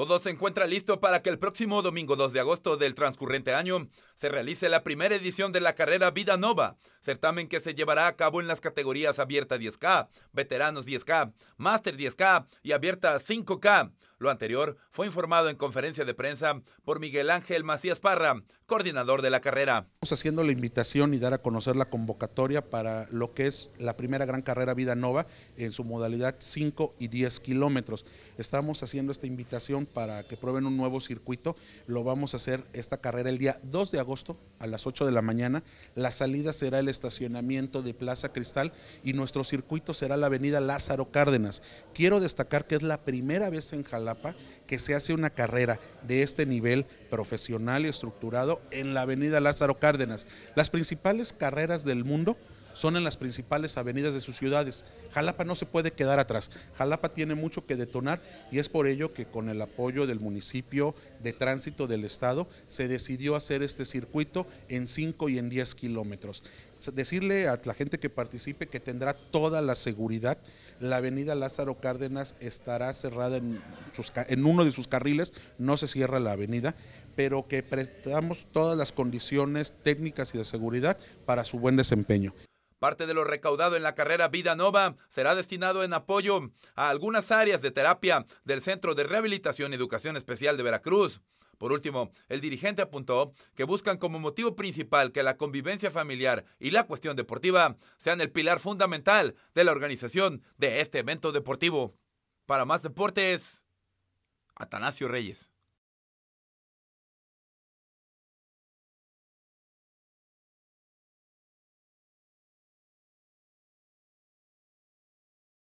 Todo se encuentra listo para que el próximo domingo 2 de agosto del transcurrente año se realice la primera edición de la carrera Vida Nova, certamen que se llevará a cabo en las categorías abierta 10K, veteranos 10K, master 10K y abierta 5K. Lo anterior fue informado en conferencia de prensa por Miguel Ángel Macías Parra, coordinador de la carrera. Estamos haciendo la invitación y dar a conocer la convocatoria para lo que es la primera gran carrera Vida Nova en su modalidad 5 y 10 kilómetros. Estamos haciendo esta invitación para que prueben un nuevo circuito. Lo vamos a hacer esta carrera el día 2 de agosto a las 8 de la mañana. La salida será el estacionamiento de Plaza Cristal y nuestro circuito será la avenida Lázaro Cárdenas. Quiero destacar que es la primera vez en jalar que se hace una carrera de este nivel profesional y estructurado en la avenida Lázaro Cárdenas. Las principales carreras del mundo son en las principales avenidas de sus ciudades. Jalapa no se puede quedar atrás. Jalapa tiene mucho que detonar y es por ello que con el apoyo del municipio de tránsito del estado se decidió hacer este circuito en 5 y en 10 kilómetros. Decirle a la gente que participe que tendrá toda la seguridad. La avenida Lázaro Cárdenas estará cerrada en, en uno de sus carriles, no se cierra la avenida, pero que prestamos todas las condiciones técnicas y de seguridad para su buen desempeño. Parte de lo recaudado en la carrera Vida Nova será destinado en apoyo a algunas áreas de terapia del Centro de Rehabilitación y Educación Especial de Veracruz. Por último, el dirigente apuntó que buscan como motivo principal que la convivencia familiar y la cuestión deportiva sean el pilar fundamental de la organización de este evento deportivo. Para más deportes, Atanasio Reyes.